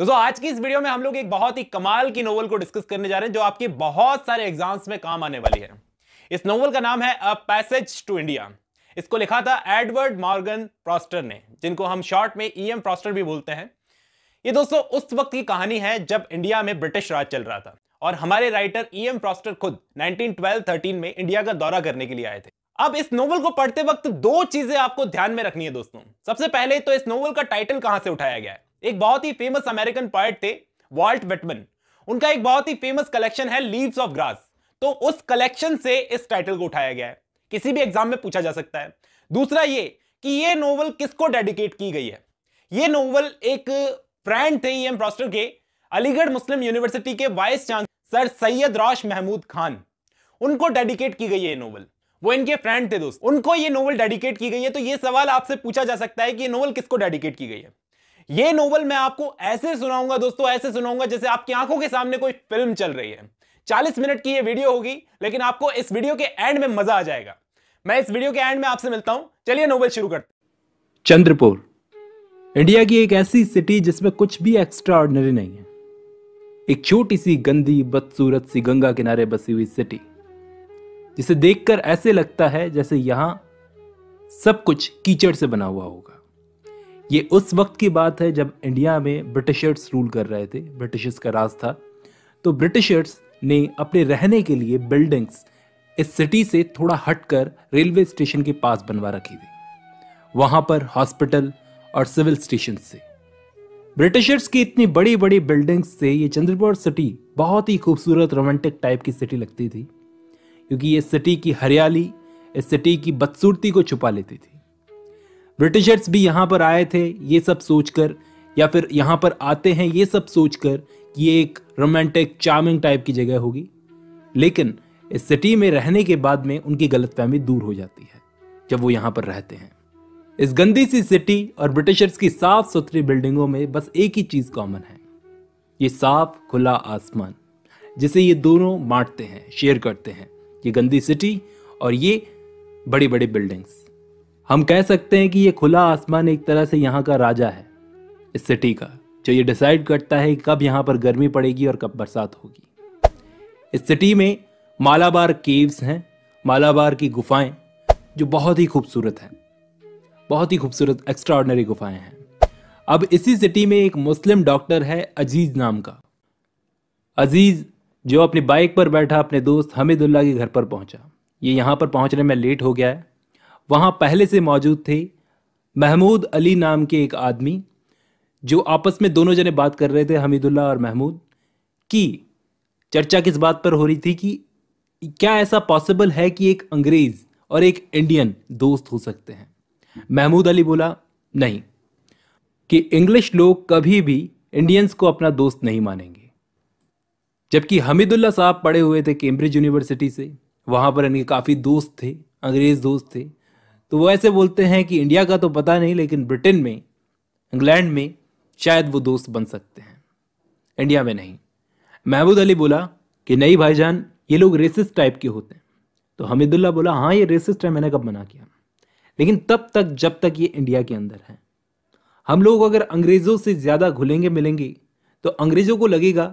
दोस्तों आज की इस वीडियो में हम लोग एक बहुत ही कमाल की नोवल को डिस्कस करने जा रहे हैं जो आपके बहुत सारे एग्जाम्स में काम आने वाली है इस नोवल का नाम है अ पैसेज टू इंडिया इसको लिखा था एडवर्ड मॉर्गन प्रॉस्टर ने जिनको हम शॉर्ट में ई e एम प्रॉस्टर भी बोलते हैं ये दोस्तों उस वक्त की कहानी है जब इंडिया में ब्रिटिश राज चल रहा था और हमारे writer E e M Forster खुद 1912-13 में इंडिया का दौरा करने के लिए आए थे अब इस नोवेल को पढ़ते वक्त दो चीजें आपको ध्यान में रखनी है दोस्तों सबसे पहले तो इस नोवेल का टाइटल कहां से उठाया गया है एक बहुत ही फेमस अमेरिकन पॉइट थे वॉल्ट वेटमन उनका एक बहुत ही फेमस कलेक्शन है लीव्स ऑफ ग्रास तो उस कलेक्शन से इस टाइटल को उठाया गया है किसी भी एग्जाम में पूछा जा सकता है दूसरा ये कि ये नोवेल किसको डेडिकेट की गई है ये नोवेल एक फ्रेंड थे ई एम प्रोस्टर के अलीगढ़ मुस्लिम यूनिवर्सिटी के vice chancellor Syed Ross Mahmood Khan उनको डेडिकेट की गई है ये नोवेल वो इनके फ्रेंड थे दोस्त उनको ये नोवेल डेडिकेट की गई है तो ये सवाल आपसे पूछा जा सकता है कि ये नोवेल किसको डेडिकेट की गई है ये नोवेल मैं आपको ऐसे सुनाऊंगा दोस्तों ऐसे सुनाऊंगा जैसे आपकी आंखों के सामने कोई फिल्म चल रही है चालीस मिनट की ये वीडियो होगी लेकिन आपको इस वीडियो के एंड में मजा आ जाएगा मैं इस वीडियो के एंड में आपसे मिलता हूं चलिए नोवेल शुरू करते चंद्रपुर इंडिया की एक ऐसी सिटी जिसमें कुछ भी एक्स्ट्रा ऑर्डनरी नहीं है एक छोटी सी गंदी बदसूरत सी गंगा किनारे बसी हुई सिटी जिसे देखकर ऐसे लगता है जैसे यहां सब कुछ कीचड़ से बना हुआ होगा ये उस वक्त की बात है जब इंडिया में ब्रिटिशर्स रूल कर रहे थे ब्रिटिशर्स का राज था तो ब्रिटिशर्स ने अपने रहने के लिए बिल्डिंग्स इस सिटी से थोड़ा हटकर रेलवे स्टेशन के पास बनवा रखी थी वहाँ पर हॉस्पिटल और सिविल स्टेशन से ब्रिटिशर्स की इतनी बड़ी बड़ी बिल्डिंग्स से ये चंद्रपुर सिटी बहुत ही खूबसूरत रोमांटिक टाइप की सिटी लगती थी क्योंकि ये सिटी की हरियाली इस सिटी की बदसूरती को छुपा लेती थी ब्रिटिशर्स भी यहाँ पर आए थे ये सब सोचकर या फिर यहाँ पर आते हैं ये सब सोचकर कि ये एक रोमांटिक चार्मिंग टाइप की जगह होगी लेकिन इस सिटी में रहने के बाद में उनकी गलतफहमी दूर हो जाती है जब वो यहाँ पर रहते हैं इस गंदी सी सिटी और ब्रिटिशर्स की साफ सुथरी बिल्डिंगों में बस एक ही चीज़ कॉमन है ये साफ खुला आसमान जिसे ये दोनों बांटते हैं शेयर करते हैं ये गंदी सिटी और ये बड़ी बड़ी बिल्डिंग्स हम कह सकते हैं कि ये खुला आसमान एक तरह से यहाँ का राजा है इस सिटी का जो ये डिसाइड करता है कि कब यहाँ पर गर्मी पड़ेगी और कब बरसात होगी इस सिटी में मालाबार केव्स हैं मालाबार की गुफाएं जो बहुत ही खूबसूरत हैं बहुत ही खूबसूरत एक्स्ट्राऑर्डनरी गुफाएं हैं अब इसी सिटी में एक मुस्लिम डॉक्टर है अजीज़ नाम का अजीज़ जो अपनी बाइक पर बैठा अपने दोस्त हमिदुल्ला के घर पर पहुंचा ये यहाँ पर पहुंचने में लेट हो गया है वहाँ पहले से मौजूद थे महमूद अली नाम के एक आदमी जो आपस में दोनों जने बात कर रहे थे हमीदुल्ला और महमूद कि चर्चा किस बात पर हो रही थी कि क्या ऐसा पॉसिबल है कि एक अंग्रेज़ और एक इंडियन दोस्त हो सकते हैं महमूद अली बोला नहीं कि इंग्लिश लोग कभी भी इंडियंस को अपना दोस्त नहीं मानेंगे जबकि हमीदुल्ला साहब पढ़े हुए थे कैम्ब्रिज यूनिवर्सिटी से वहां पर इनके काफ़ी दोस्त थे अंग्रेज़ दोस्त थे तो वो ऐसे बोलते हैं कि इंडिया का तो पता नहीं लेकिन ब्रिटेन में इंग्लैंड में शायद वो दोस्त बन सकते हैं इंडिया में नहीं महबूद अली बोला कि नहीं भाईजान ये लोग रेसिस टाइप के होते हैं तो हमीदुल्ला बोला हाँ ये रेसिस्ट है मैंने कब मना किया लेकिन तब तक जब तक ये इंडिया के अंदर है हम लोग अगर अंग्रेज़ों से ज़्यादा घुलेंगे मिलेंगे तो अंग्रेज़ों को लगेगा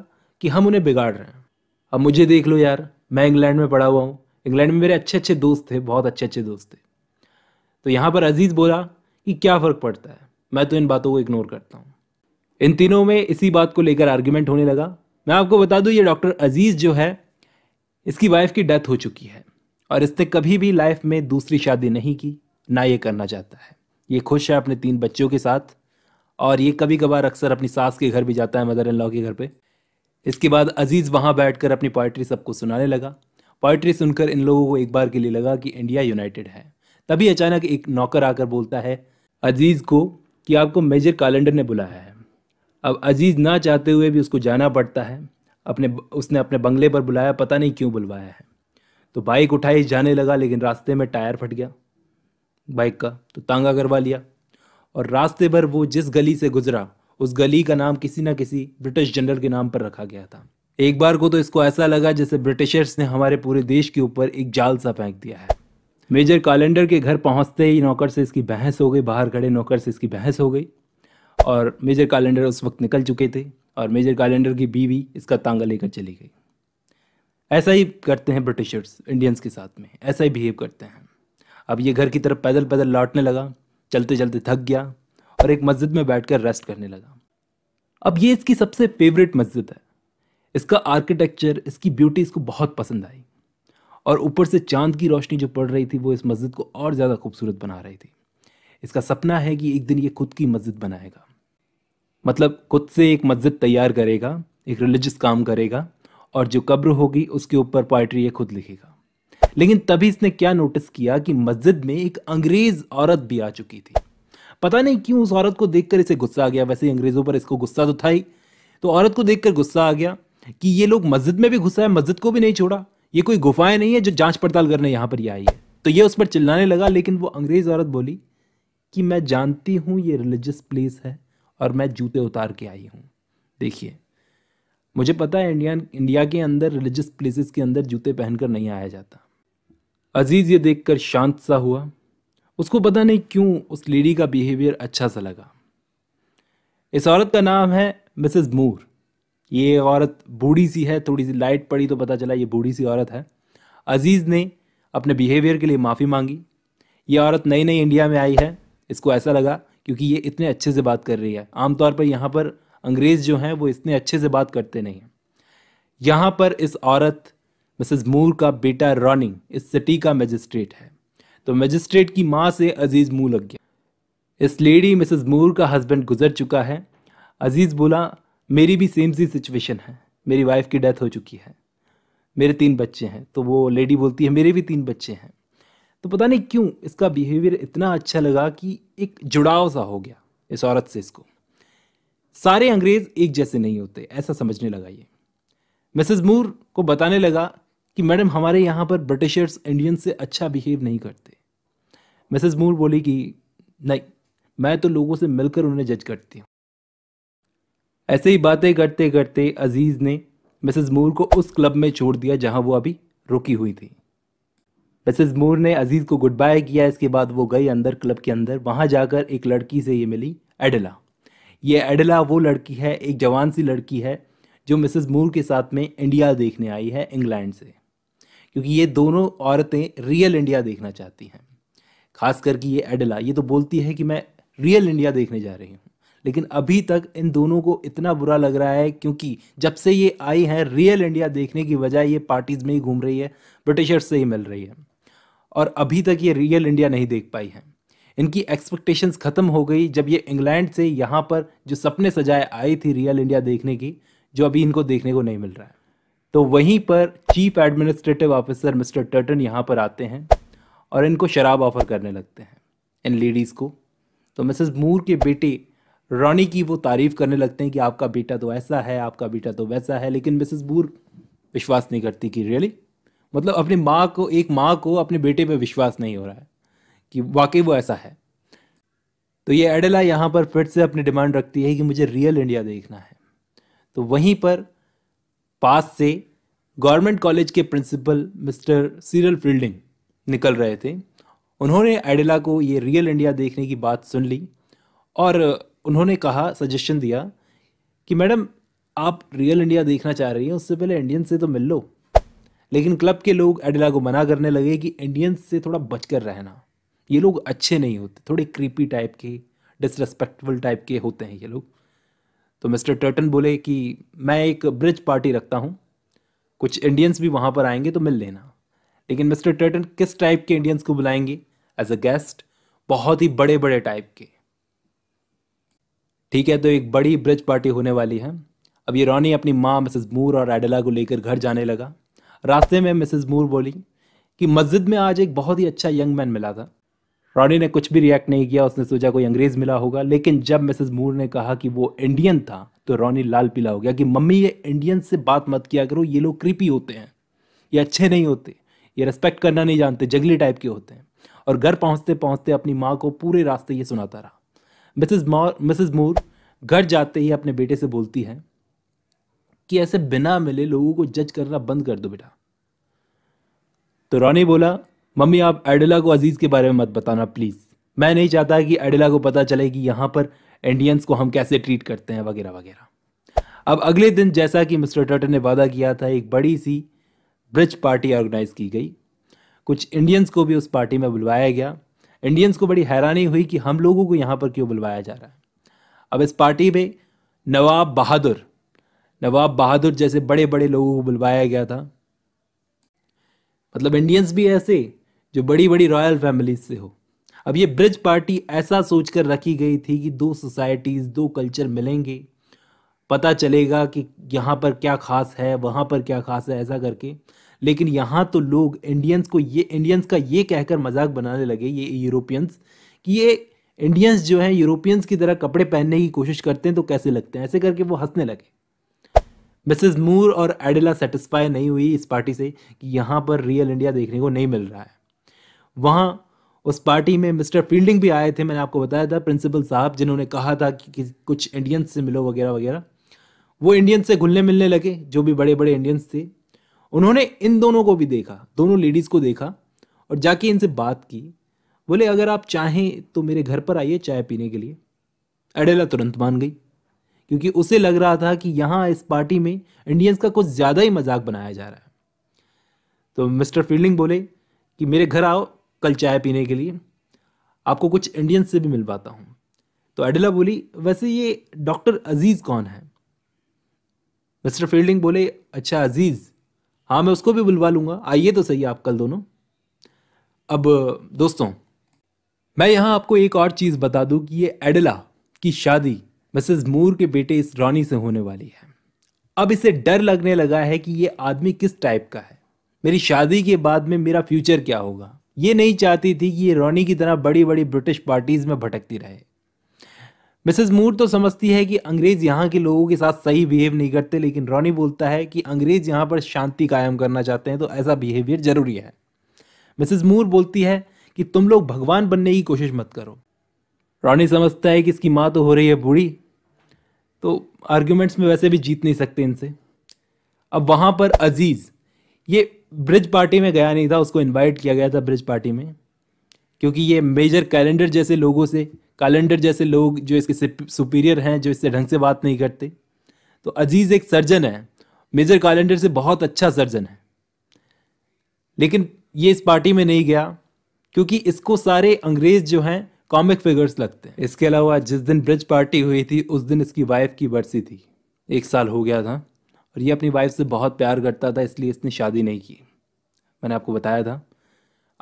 कि हम उन्हें बिगाड़ रहे हैं अब मुझे देख लो यार मैं इंग्लैंड में पढ़ा हुआ हूँ इंग्लैंड में मेरे अच्छे अच्छे दोस्त थे बहुत अच्छे अच्छे दोस्त थे तो यहाँ पर अजीज़ बोला कि क्या फ़र्क पड़ता है मैं तो इन बातों को इग्नोर करता हूँ इन तीनों में इसी बात को लेकर आर्ग्यूमेंट होने लगा मैं आपको बता दूँ ये डॉक्टर अजीज़ जो है इसकी वाइफ की डेथ हो चुकी है और इसने कभी भी लाइफ में दूसरी शादी नहीं की ना ये करना चाहता है ये खुश है अपने तीन बच्चों के साथ और ये कभी कभार अक्सर अपनी सास के घर भी जाता है मदर इन लॉ के घर पे इसके बाद अजीज़ वहाँ बैठकर अपनी पोइट्री सबको सुनाने लगा पोइट्री सुनकर इन लोगों को एक बार के लिए लगा कि इंडिया यूनाइटेड है तभी अचानक एक नौकर आकर बोलता है अजीज़ को कि आपको मेजर कैलेंडर ने बुलाया है अब अजीज़ ना चाहते हुए भी उसको जाना पड़ता है अपने उसने अपने बंगले पर बुलाया पता नहीं क्यों बुलवाया है तो बाइक उठाई जाने लगा लेकिन रास्ते में टायर फट गया बाइक का तो तांगा करवा लिया और रास्ते भर वो जिस गली से गुजरा उस गली का नाम किसी ना किसी ब्रिटिश जनरल के नाम पर रखा गया था एक बार को तो इसको ऐसा लगा जैसे ब्रिटिशर्स ने हमारे पूरे देश के ऊपर एक जाल सा फेंक दिया है मेजर कैलेंडर के घर पहुंचते ही नौकर से इसकी बहस हो गई बाहर खड़े नौकर से इसकी बहस हो गई और मेजर कैलेंडर उस वक्त निकल चुके थे और मेजर कैलेंडर की बीवी इसका तांगा लेकर चली गई ऐसा ही करते हैं ब्रिटिशर्स इंडियंस के साथ में ऐसा ही बिहेव करते हैं अब ये घर की तरफ पैदल पैदल लौटने लगा चलते चलते थक गया और एक मस्जिद में बैठकर रेस्ट करने लगा अब ये इसकी सबसे फेवरेट मस्जिद है इसका आर्किटेक्चर इसकी ब्यूटी इसको बहुत पसंद आई और ऊपर से चांद की रोशनी जो पड़ रही थी वो इस मस्जिद को और ज़्यादा खूबसूरत बना रही थी इसका सपना है कि एक दिन ये खुद की मस्जिद बनाएगा मतलब खुद से एक मस्जिद तैयार करेगा एक रिलीजियस काम करेगा और जो कब्र होगी उसके ऊपर पोइट्री ये खुद लिखेगा लेकिन तभी इसने क्या नोटिस किया कि मस्जिद में एक अंग्रेज़ औरत भी आ चुकी थी पता नहीं क्यों उस औरत को देखकर इसे गुस्सा आ गया वैसे ही अंग्रेज़ों पर इसको गुस्सा तो था ही तो औरत को देखकर गुस्सा आ गया कि ये लोग मस्जिद में भी घुसा है मस्जिद को भी नहीं छोड़ा ये कोई गुफाएं नहीं है जो जांच पड़ताल करने यहाँ पर ही आई है तो ये उस पर चिल्लाने लगा लेकिन वो अंग्रेज़ औरत बोली कि मैं जानती हूँ ये रिलीजियस प्लेस है और मैं जूते उतार के आई हूँ देखिए मुझे पता है इंडियन इंडिया के अंदर रिलीजियस प्लेसेस के अंदर जूते पहनकर नहीं आया जाता अजीज़ ये देखकर शांत सा हुआ उसको पता नहीं क्यों उस लेडी का बिहेवियर अच्छा सा लगा इस औरत का नाम है मिसेस मूर ये औरत बूढ़ी सी है थोड़ी सी लाइट पड़ी तो पता चला ये बूढ़ी सी औरत है अजीज़ ने अपने बिहेवियर के लिए माफ़ी मांगी ये औरत नई नई इंडिया में आई है इसको ऐसा लगा क्योंकि ये इतने अच्छे से बात कर रही है आमतौर पर यहाँ पर अंग्रेज़ जो हैं वो इतने अच्छे से बात करते नहीं हैं यहाँ पर इस औरत मिसेस मूर का बेटा रॉनिंग इस सिटी का मजिस्ट्रेट है तो मजिस्ट्रेट की माँ से अजीज़ मुँह लग गया इस लेडी मिसेस मूर का हस्बैंड गुजर चुका है अजीज़ बोला मेरी भी सेम सी सिचुएशन है मेरी वाइफ की डेथ हो चुकी है मेरे तीन बच्चे हैं तो वो लेडी बोलती है मेरे भी तीन बच्चे हैं तो पता नहीं क्यों इसका बिहेवियर इतना अच्छा लगा कि एक जुड़ाव सा हो गया इस औरत से इसको सारे अंग्रेज़ एक जैसे नहीं होते ऐसा समझने लगा ये मिसेस मूर को बताने लगा कि मैडम हमारे यहाँ पर ब्रिटिशर्स इंडियन से अच्छा बिहेव नहीं करते मिसेस मूर बोली कि नहीं मैं तो लोगों से मिलकर उन्हें जज करती हूँ ऐसे ही बातें करते करते अजीज़ ने मिसेज मूर को उस क्लब में छोड़ दिया जहाँ वो अभी रुकी हुई थी मिसेज मूर ने अजीज़ को गुड बाय किया इसके बाद वो गई अंदर क्लब के अंदर वहाँ जाकर एक लड़की से ये मिली एडला ये एडला वो लड़की है एक जवान सी लड़की है जो मिसेज मूर के साथ में इंडिया देखने आई है इंग्लैंड से क्योंकि ये दोनों औरतें रियल इंडिया देखना चाहती हैं खास करके ये एडला ये तो बोलती है कि मैं रियल इंडिया देखने जा रही हूँ लेकिन अभी तक इन दोनों को इतना बुरा लग रहा है क्योंकि जब से ये आई है रियल इंडिया देखने की बजाय ये पार्टीज़ में ही घूम रही है ब्रिटिशर्स से ही मिल रही है और अभी तक ये रियल इंडिया नहीं देख पाई है इनकी एक्सपेक्टेशंस ख़त्म हो गई जब ये इंग्लैंड से यहाँ पर जो सपने सजाए आई थी रियल इंडिया देखने की जो अभी इनको देखने को नहीं मिल रहा है तो वहीं पर chief administrative officer mister Turton यहाँ पर आते हैं और इनको शराब ऑफर करने लगते हैं इन लेडीज़ को तो मिसेस मूर के बेटे रॉनी की वो तारीफ करने लगते हैं कि आपका बेटा तो ऐसा है आपका बेटा तो वैसा है लेकिन मिसेस बूर विश्वास नहीं करती कि रियली मतलब अपनी माँ को एक माँ को अपने बेटे पे विश्वास नहीं हो रहा है कि वाकई वो ऐसा है तो ये एडेला यहाँ पर फिर से अपनी डिमांड रखती है कि मुझे रियल इंडिया देखना है तो वहीं पर पास से गवर्नमेंट कॉलेज के प्रिंसिपल मिस्टर सीरल फील्डिंग निकल रहे थे उन्होंने एडेला को ये रियल इंडिया देखने की बात सुन ली और उन्होंने कहा सजेशन दिया कि मैडम आप रियल इंडिया देखना चाह रही हैं उससे पहले इंडियन से तो मिल लो लेकिन क्लब के लोग एडिला को मना करने लगे कि इंडियंस से थोड़ा बच कर रहना ये लोग अच्छे नहीं होते थोड़े क्रीपी टाइप के डिसरेस्पेक्टफुल टाइप के होते हैं ये लोग तो मिस्टर टर्टन बोले कि मैं एक ब्रिज पार्टी रखता हूँ कुछ इंडियंस भी वहाँ पर आएंगे तो मिल लेना लेकिन मिस्टर टर्टन किस टाइप के इंडियंस को बुलाएंगे एज अ गेस्ट बहुत ही बड़े बड़े टाइप के ठीक है तो एक बड़ी ब्रिज पार्टी होने वाली है अब ये रॉनी अपनी माँ मिसेस मूर और एडेला को लेकर घर जाने लगा रास्ते में मिसेस मूर बोली कि मस्जिद में आज एक बहुत ही अच्छा यंग मैन मिला था रॉनी ने कुछ भी रिएक्ट नहीं किया उसने सोचा कोई अंग्रेज़ मिला होगा लेकिन जब मिसेस मूर ने कहा कि वो इंडियन था तो रॉनी लाल पीला हो गया कि मम्मी ये इंडियन से बात मत किया करो ये लोग कृपी होते हैं ये अच्छे नहीं होते ये रेस्पेक्ट करना नहीं जानते जंगली टाइप के होते हैं और घर पहुँचते पहुँचते अपनी माँ को पूरे रास्ते ये सुनाता रहा मिसिज मॉर मिसिज मूर घर जाते ही अपने बेटे से बोलती है कि ऐसे बिना मिले लोगों को जज करना बंद कर दो बेटा तो रॉनी बोला मम्मी आप एडिला को अजीज़ के बारे में मत बताना प्लीज़ मैं नहीं चाहता कि एडिला को पता चले कि यहाँ पर इंडियंस को हम कैसे ट्रीट करते हैं वगैरह वगैरह अब अगले दिन जैसा कि मिस्टर टर्टन ने वादा किया था एक बड़ी सी ब्रिज पार्टी ऑर्गेनाइज की गई कुछ इंडियंस को भी उस पार्टी में बुलवाया गया इंडियंस को बड़ी हैरानी हुई कि हम लोगों को यहाँ पर क्यों बुलवाया जा रहा है अब इस पार्टी में नवाब बहादुर नवाब बहादुर जैसे बड़े बड़े लोगों को बुलवाया गया था मतलब इंडियंस भी ऐसे जो बड़ी बड़ी रॉयल फैमिलीज से हो अब ये ब्रिज पार्टी ऐसा सोचकर रखी गई थी कि दो सोसाइटीज़ दो कल्चर मिलेंगे पता चलेगा कि यहाँ पर क्या खास है वहाँ पर क्या खास है ऐसा करके लेकिन यहाँ तो लोग इंडियंस को ये इंडियंस का ये कहकर मजाक बनाने लगे ये यूरोपियंस कि ये इंडियंस जो हैं यूरोपियंस की तरह कपड़े पहनने की कोशिश करते हैं तो कैसे लगते हैं ऐसे करके वो हंसने लगे मिसेस मूर और एडिला सेटिस्फाई नहीं हुई इस पार्टी से कि यहाँ पर रियल इंडिया देखने को नहीं मिल रहा है वहाँ उस पार्टी में मिस्टर फील्डिंग भी आए थे मैंने आपको बताया था प्रिंसिपल साहब जिन्होंने कहा था कि, कि कुछ इंडियंस से मिलो वगैरह वगैरह वो इंडियंस से घुलने मिलने लगे जो भी बड़े बड़े इंडियंस थे उन्होंने इन दोनों को भी देखा दोनों लेडीज़ को देखा और जाके इनसे बात की बोले अगर आप चाहें तो मेरे घर पर आइए चाय पीने के लिए एडेला तुरंत मान गई क्योंकि उसे लग रहा था कि यहाँ इस पार्टी में इंडियंस का कुछ ज़्यादा ही मजाक बनाया जा रहा है तो मिस्टर फील्डिंग बोले कि मेरे घर आओ कल चाय पीने के लिए आपको कुछ इंडियंस से भी मिलवाता हूँ तो अडेला बोली वैसे ये डॉक्टर अजीज़ कौन है मिस्टर फील्डिंग बोले अच्छा अजीज़ हाँ मैं उसको भी बुलवा लूँगा आइए तो सही आप कल दोनों अब दोस्तों मैं यहाँ आपको एक और चीज़ बता दूँ कि ये एडला की शादी मिसेज मूर के बेटे इस रॉनी से होने वाली है अब इसे डर लगने लगा है कि ये आदमी किस टाइप का है मेरी शादी के बाद में मेरा फ्यूचर क्या होगा ये नहीं चाहती थी कि ये रॉनी की तरह बड़ी बड़ी ब्रिटिश पार्टीज़ में भटकती रहे मिसेस मूर तो समझती है कि अंग्रेज यहाँ के लोगों के साथ सही बिहेव नहीं करते लेकिन रॉनी बोलता है कि अंग्रेज यहाँ पर शांति कायम करना चाहते हैं तो ऐसा बिहेवियर जरूरी है मिसेस मूर बोलती है कि तुम लोग भगवान बनने की कोशिश मत करो रॉनी समझता है कि इसकी माँ तो हो रही है बूढ़ी तो आर्ग्यूमेंट्स में वैसे भी जीत नहीं सकते इनसे अब वहाँ पर अजीज़ ये ब्रिज पार्टी में गया नहीं था उसको इनवाइट किया गया था ब्रिज पार्टी में क्योंकि ये मेजर कैलेंडर जैसे लोगों से कैलेंडर जैसे लोग जो इसके सुपीरियर हैं जो इससे ढंग से बात नहीं करते तो अजीज़ एक सर्जन है मेजर कैलेंडर से बहुत अच्छा सर्जन है लेकिन ये इस पार्टी में नहीं गया क्योंकि इसको सारे अंग्रेज जो हैं कॉमिक फिगर्स लगते हैं इसके अलावा जिस दिन ब्रिज पार्टी हुई थी उस दिन इसकी वाइफ की बरसी थी एक साल हो गया था और ये अपनी वाइफ से बहुत प्यार करता था इसलिए इसने शादी नहीं की मैंने आपको बताया था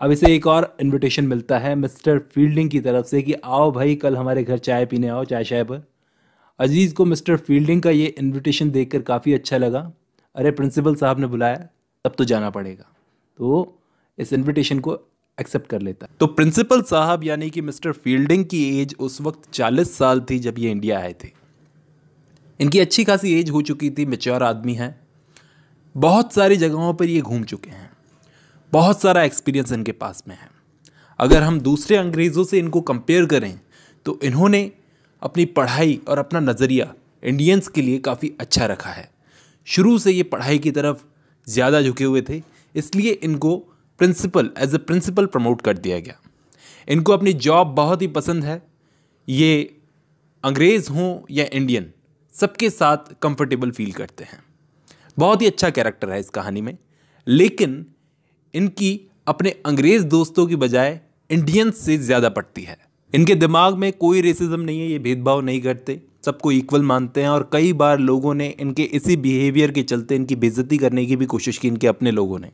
अब इसे एक और इनविटेशन मिलता है मिस्टर फील्डिंग की तरफ से कि आओ भाई कल हमारे घर चाय पीने आओ चाय शाय पर अजीज़ को मिस्टर फील्डिंग का ये इनविटेशन देखकर काफ़ी अच्छा लगा अरे प्रिंसिपल साहब ने बुलाया तब तो जाना पड़ेगा तो इस इनविटेशन को एक्सेप्ट कर लेता तो प्रिंसिपल साहब यानी कि मिस्टर फील्डिंग की एज उस वक्त चालीस साल थी जब ये इंडिया आए थे इनकी अच्छी खासी एज हो चुकी थी मेच्योर आदमी हैं बहुत सारी जगहों पर ये घूम चुके हैं बहुत सारा एक्सपीरियंस इनके पास में है अगर हम दूसरे अंग्रेज़ों से इनको कंपेयर करें तो इन्होंने अपनी पढ़ाई और अपना नज़रिया इंडियंस के लिए काफ़ी अच्छा रखा है शुरू से ये पढ़ाई की तरफ ज़्यादा झुके हुए थे इसलिए इनको principal as a principal promote कर दिया गया इनको अपनी जॉब बहुत ही पसंद है ये अंग्रेज़ हों या इंडियन सबके साथ कंफर्टेबल फील करते हैं बहुत ही अच्छा कैरेक्टर है इस कहानी में लेकिन इनकी अपने अंग्रेज़ दोस्तों की बजाय इंडियंस से ज़्यादा पड़ती है इनके दिमाग में कोई रेसिज्म नहीं है ये भेदभाव नहीं करते सबको इक्वल मानते हैं और कई बार लोगों ने इनके इसी बिहेवियर के चलते इनकी बेजती करने की भी कोशिश की इनके अपने लोगों ने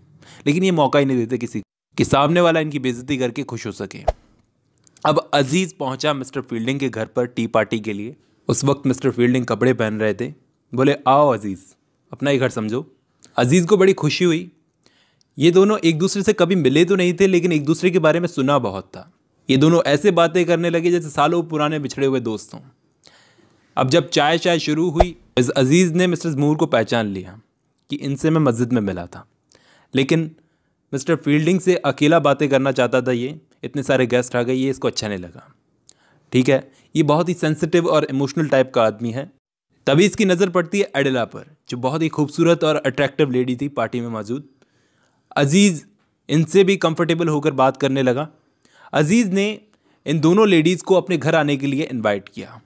लेकिन ये मौका ही नहीं देते किसी कि सामने वाला इनकी बेजती करके खुश हो सके अब अजीज़ पहुंचा मिस्टर फील्डिंग के घर पर टी पार्टी के लिए उस वक्त मिस्टर फील्डिंग कपड़े पहन रहे थे बोले आओ अजीज़ अपना ही घर समझो अजीज़ को बड़ी खुशी हुई ये दोनों एक दूसरे से कभी मिले तो नहीं थे लेकिन एक दूसरे के बारे में सुना बहुत था ये दोनों ऐसे बातें करने लगे जैसे सालों पुराने बिछड़े हुए दोस्त हों अब जब चाय चाय शुरू हुई मिस अजीज़ ने मिस्टर मूर को पहचान लिया कि इनसे मैं मस्जिद में मिला था लेकिन मिस्टर फील्डिंग से अकेला बातें करना चाहता था ये इतने सारे गेस्ट आ गए ये इसको अच्छा नहीं लगा ठीक है ये बहुत ही सेंसिटिव और इमोशनल टाइप का आदमी है तभी इसकी नज़र पड़ती है एडेला पर जो बहुत ही खूबसूरत और अट्रैक्टिव लेडी थी पार्टी में मौजूद अजीज़ इनसे भी कंफर्टेबल होकर बात करने लगा अजीज़ ने इन दोनों लेडीज़ को अपने घर आने के लिए इनवाइट किया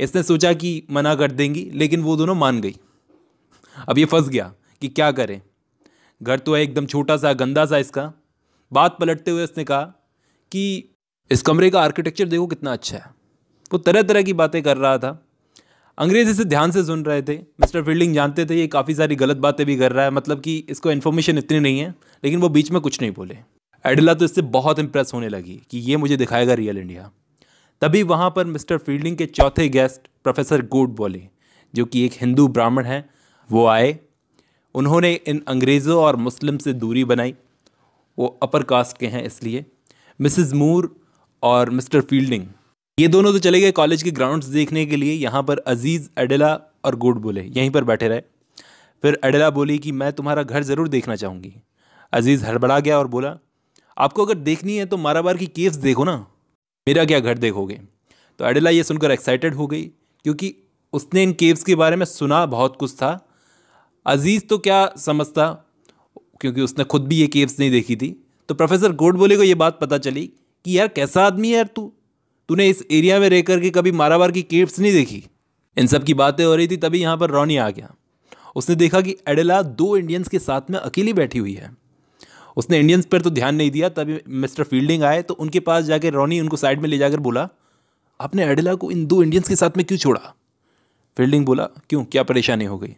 इसने सोचा कि मना कर देंगी लेकिन वो दोनों मान गई अब ये फंस गया कि क्या करें घर तो है एकदम छोटा सा गंदा सा इसका बात पलटते हुए उसने कहा कि इस कमरे का आर्किटेक्चर देखो कितना अच्छा है वो तरह तरह की बातें कर रहा था अंग्रेज इसे ध्यान से सुन रहे थे मिस्टर फील्डिंग जानते थे ये काफ़ी सारी गलत बातें भी कर रहा है मतलब कि इसको इन्फॉर्मेशन इतनी नहीं है लेकिन वो बीच में कुछ नहीं बोले एडिला तो इससे बहुत इंप्रेस होने लगी कि ये मुझे दिखाएगा रियल इंडिया तभी वहाँ पर मिस्टर फील्डिंग के चौथे गेस्ट प्रोफेसर गोड बोले जो कि एक हिंदू ब्राह्मण हैं वो आए उन्होंने इन अंग्रेज़ों और मुस्लिम से दूरी बनाई वो अपर कास्ट के हैं इसलिए मिसिज़ मूर और मिस्टर फील्डिंग ये दोनों तो चले गए कॉलेज के ग्राउंड्स देखने के लिए यहाँ पर अजीज़ अडेला और गुड बोले यहीं पर बैठे रहे फिर अडेला बोली कि मैं तुम्हारा घर ज़रूर देखना चाहूँगी अजीज़ हड़बड़ा गया और बोला आपको अगर देखनी है तो माराबार की केव्स देखो ना मेरा क्या घर देखोगे तो अडेला ये सुनकर एक्साइटेड हो गई क्योंकि उसने इन केव्स के बारे में सुना बहुत कुछ था अजीज़ तो क्या समझता क्योंकि उसने खुद भी ये केव्स नहीं देखी थी तो प्रोफेसर गोड बोले को ये बात पता चली कि यार कैसा आदमी है यार तू तूने इस एरिया में रहकर के कभी मारावार की केव्स नहीं देखी इन सब की बातें हो रही थी तभी यहाँ पर रॉनी आ गया उसने देखा कि एडेला दो इंडियंस के साथ में अकेली बैठी हुई है उसने इंडियंस पर तो ध्यान नहीं दिया तभी मिस्टर फील्डिंग आए तो उनके पास जाकर रॉनी उनको साइड में ले जाकर बोला आपने एडेला को इन दो इंडियंस के साथ में क्यों छोड़ा फील्डिंग बोला क्यों क्या परेशानी हो गई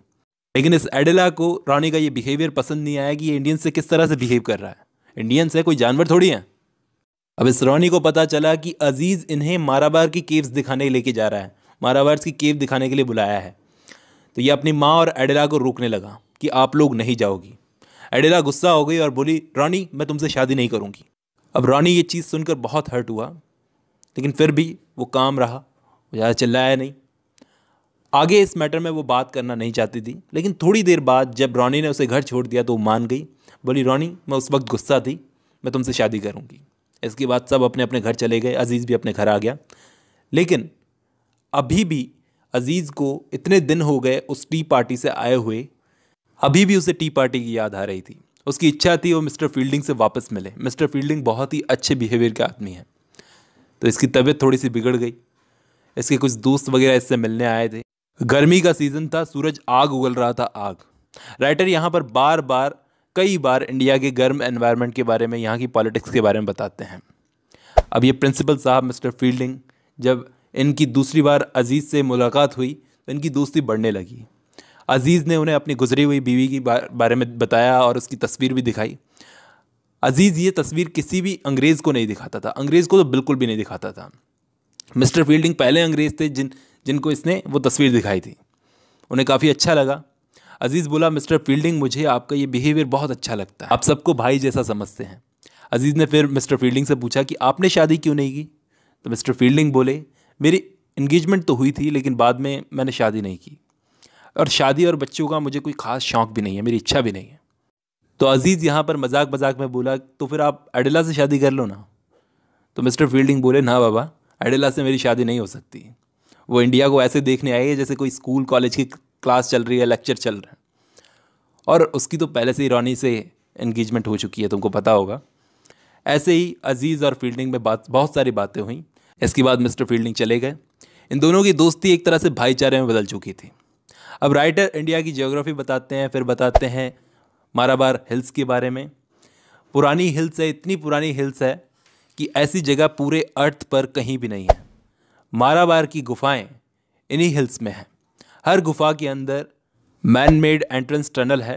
लेकिन इस एडेला को रॉनी का ये बिहेवियर पसंद नहीं आया कि ये इंडियंस से किस तरह से बिहेव कर रहा है इंडियंस है कोई जानवर थोड़ी है अब इस रोनी को पता चला कि अजीज़ इन्हें माराबार की केव्स दिखाने लेके जा रहा है माराबार की केव दिखाने के लिए बुलाया है तो ये अपनी माँ और एडेला को रोकने लगा कि आप लोग नहीं जाओगी एडेला गुस्सा हो गई और बोली रोनी मैं तुमसे शादी नहीं करूँगी अब रोनी ये चीज़ सुनकर बहुत हर्ट हुआ लेकिन फिर भी वो काम रहा वो ज़्यादा चिल्लाया नहीं आगे इस मैटर में वो बात करना नहीं चाहती थी लेकिन थोड़ी देर बाद जब रॉनी ने उसे घर छोड़ दिया तो वो मान गई बोली रॉनी मैं उस वक्त गुस्सा थी मैं तुमसे शादी करूँगी इसके बाद सब अपने अपने घर चले गए अज़ीज़ भी अपने घर आ गया लेकिन अभी भी अज़ीज़ को इतने दिन हो गए उस टी पार्टी से आए हुए अभी भी उसे टी पार्टी की याद आ रही थी उसकी इच्छा थी वो मिस्टर फील्डिंग से वापस मिले मिस्टर फील्डिंग बहुत ही अच्छे बिहेवियर के आदमी हैं तो इसकी तबीयत थोड़ी सी बिगड़ गई इसके कुछ दोस्त वगैरह इससे मिलने आए थे गर्मी का सीज़न था सूरज आग उगल रहा था आग राइटर यहाँ पर बार बार कई बार इंडिया के गर्म एनवायरनमेंट के बारे में यहाँ की पॉलिटिक्स के बारे में बताते हैं अब ये प्रिंसिपल साहब मिस्टर फील्डिंग जब इनकी दूसरी बार अजीज़ से मुलाकात हुई तो इनकी दोस्ती बढ़ने लगी अजीज़ ने उन्हें अपनी गुजरी हुई बीवी के बारे में बताया और उसकी तस्वीर भी दिखाई अजीज़ ये तस्वीर किसी भी अंग्रेज़ को नहीं दिखाता था अंग्रेज़ को तो बिल्कुल भी नहीं दिखाता था मिस्टर फील्डिंग पहले अंग्रेज़ थे जिन जिनको इसने वो तस्वीर दिखाई थी उन्हें काफ़ी अच्छा लगा अजीज़ बोला मिस्टर फील्डिंग मुझे आपका ये बिहेवियर बहुत अच्छा लगता है आप सबको भाई जैसा समझते हैं अजीज़ ने फिर मिस्टर फील्डिंग से पूछा कि आपने शादी क्यों नहीं की तो मिस्टर फील्डिंग बोले मेरी इंगेजमेंट तो हुई थी लेकिन बाद में मैंने शादी नहीं की और शादी और बच्चों का मुझे कोई ख़ास शौक़ भी नहीं है मेरी इच्छा भी नहीं है तो अजीज़ यहाँ पर मजाक मजाक में बोला तो फिर आप एडेला से शादी कर लो ना तो मिस्टर फील्डिंग बोले ना बाबा एडेला से मेरी शादी नहीं हो सकती वो इंडिया को ऐसे देखने आई है जैसे कोई स्कूल कॉलेज की क्लास चल रही है लेक्चर चल रहा है और उसकी तो पहले से ही रोनी से इंगेजमेंट हो चुकी है तुमको पता होगा ऐसे ही अजीज़ और फील्डिंग में बात बहुत सारी बातें हुई इसके बाद मिस्टर फील्डिंग चले गए इन दोनों की दोस्ती एक तरह से भाईचारे में बदल चुकी थी अब राइटर इंडिया की जियोग्राफी बताते हैं फिर बताते हैं माराबार हिल्स के बारे में पुरानी हिल्स है इतनी पुरानी हिल्स है कि ऐसी जगह पूरे अर्थ पर कहीं भी नहीं है माराबार की गुफाएं इन्हीं हिल्स में हैं हर गुफा के अंदर मैन मेड एंट्रेंस टनल है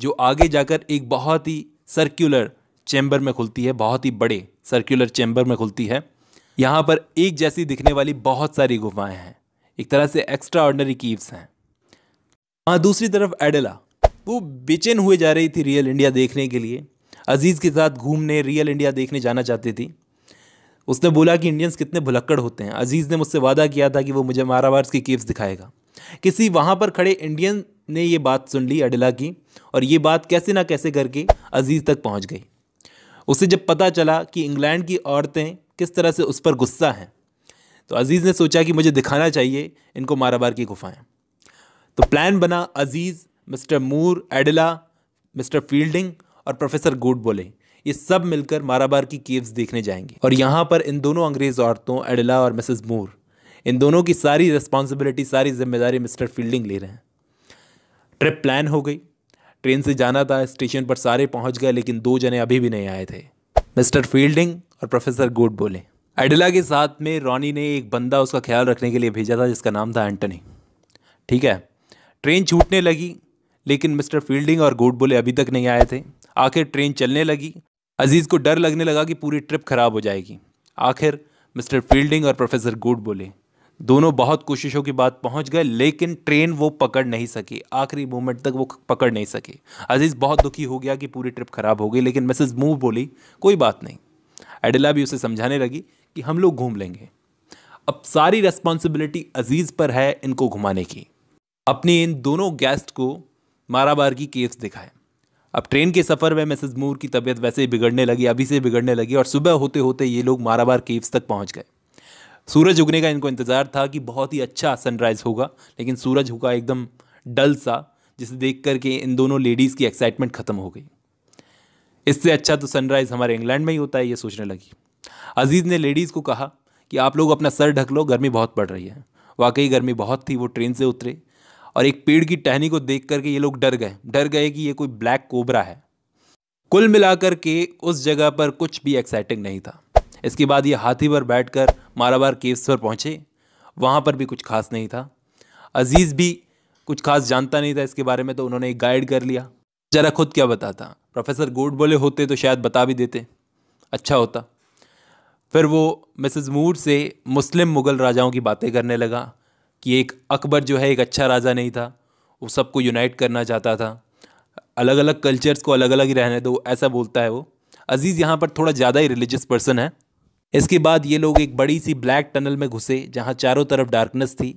जो आगे जाकर एक बहुत ही सर्क्यूलर चैम्बर में खुलती है बहुत ही बड़े सर्क्यूलर चैम्बर में खुलती है यहाँ पर एक जैसी दिखने वाली बहुत सारी गुफाएं हैं एक तरह से एक्स्ट्रा ऑर्डनरी कीव्स हैं हाँ दूसरी तरफ एडेला वो बेचैन हुए जा रही थी रियल इंडिया देखने के लिए अजीज़ के साथ घूमने रियल इंडिया देखने जाना चाहती थी उसने बोला कि इंडियंस कितने भुलक्कड़ होते हैं अजीज़ ने मुझसे वादा किया था कि वो मुझे मारावार्स की केव्स दिखाएगा किसी वहाँ पर खड़े इंडियन ने ये बात सुन ली अडिला की और ये बात कैसे ना कैसे करके अजीज़ तक पहुँच गई उसे जब पता चला कि इंग्लैंड की औरतें किस तरह से उस पर गुस्सा हैं तो अजीज़ ने सोचा कि मुझे दिखाना चाहिए इनको माराबार की गुफाएँ तो प्लान बना Aziz mister Moore Adela mister Fielding और प्रोफेसर गुड बोले ये सब मिलकर माराबार की केव्स देखने जाएंगे और यहाँ पर इन दोनों अंग्रेज़ औरतों एडिला और मिसेस मूर इन दोनों की सारी रिस्पॉन्सिबिलिटी सारी जिम्मेदारी मिस्टर फील्डिंग ले रहे हैं ट्रिप प्लान हो गई ट्रेन से जाना था स्टेशन पर सारे पहुंच गए लेकिन दो जने अभी भी नहीं आए थे मिस्टर फील्डिंग और प्रोफेसर गोड बोले एडिला के साथ में रॉनी ने एक बंदा उसका ख्याल रखने के लिए भेजा था जिसका नाम था एंटनी ठीक है ट्रेन छूटने लगी लेकिन मिस्टर फील्डिंग और गोड बोले अभी तक नहीं आए थे आखिर ट्रेन चलने लगी अजीज़ को डर लगने लगा कि पूरी ट्रिप खराब हो जाएगी आखिर मिस्टर फील्डिंग और प्रोफेसर गोड बोले दोनों बहुत कोशिशों के बाद पहुंच गए लेकिन ट्रेन वो पकड़ नहीं सकी आखिरी मोमेंट तक वो पकड़ नहीं सके अजीज़ बहुत दुखी हो गया कि पूरी ट्रिप ख़राब हो गई लेकिन मिसेज मूव बोली कोई बात नहीं एडिला भी उसे समझाने लगी कि हम लोग घूम लेंगे अब सारी रेस्पॉन्सिबिलिटी अजीज़ पर है इनको घुमाने की अपने इन दोनों गेस्ट को माराबार की केव्स दिखाए अब ट्रेन के सफ़र में मिसेज मूर की तबीयत वैसे ही बिगड़ने लगी अभी से बिगड़ने लगी और सुबह होते होते ये लोग माराबार केव्स तक पहुंच गए सूरज उगने का इनको इंतज़ार था कि बहुत ही अच्छा सनराइज़ होगा लेकिन सूरज हुआ एकदम डल सा जिसे देख कर के इन दोनों लेडीज़ की एक्साइटमेंट ख़त्म हो गई इससे अच्छा तो सनराइज़ हमारे इंग्लैंड में ही होता है ये सोचने लगी अजीज़ ने लेडीज़ को कहा कि आप लोग अपना सर ढक लो गर्मी बहुत पड़ रही है वाकई गर्मी बहुत थी वो ट्रेन से उतरे और एक पेड़ की टहनी को देख करके ये लोग डर गए डर गए कि ये कोई ब्लैक कोबरा है कुल मिलाकर के उस जगह पर कुछ भी एक्साइटिंग नहीं था इसके बाद ये हाथी पर बैठकर मालाबार केव्स पर पहुँचे वहाँ पर भी कुछ खास नहीं था अजीज़ भी कुछ खास जानता नहीं था इसके बारे में तो उन्होंने एक गाइड कर लिया जरा खुद क्या बताता प्रोफेसर गोड बोले होते तो शायद बता भी देते अच्छा होता फिर वो मिसेस मूर से मुस्लिम मुग़ल राजाओं की बातें करने लगा कि एक अकबर जो है एक अच्छा राजा नहीं था वो सबको यूनाइट करना चाहता था अलग अलग कल्चर्स को अलग अलग ही रहने दो ऐसा बोलता है वो अजीज़ यहाँ पर थोड़ा ज़्यादा ही रिलीजियस पर्सन है इसके बाद ये लोग एक बड़ी सी ब्लैक टनल में घुसे जहाँ चारों तरफ डार्कनेस थी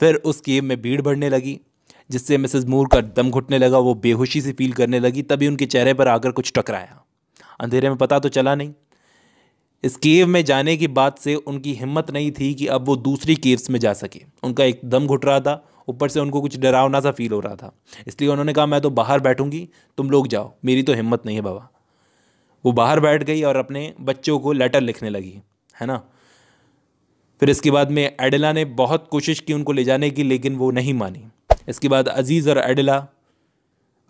फिर उस केव में भीड़ बढ़ने लगी जिससे मिसेस मूर का दम घुटने लगा वो बेहोशी से फील करने लगी तभी उनके चेहरे पर आकर कुछ टकराया अंधेरे में पता तो चला नहीं इस केव में जाने की बात से उनकी हिम्मत नहीं थी कि अब वो दूसरी केव्स में जा सके उनका एक दम घुट रहा था ऊपर से उनको कुछ डरावना सा फील हो रहा था इसलिए उन्होंने कहा मैं तो बाहर बैठूंगी तुम लोग जाओ मेरी तो हिम्मत नहीं है बाबा वो बाहर बैठ गई और अपने बच्चों को लेटर लिखने लगी है ना फिर इसके बाद में एडिला ने बहुत कोशिश की उनको ले जाने की लेकिन वो नहीं मानी इसके बाद अजीज़ और एडिला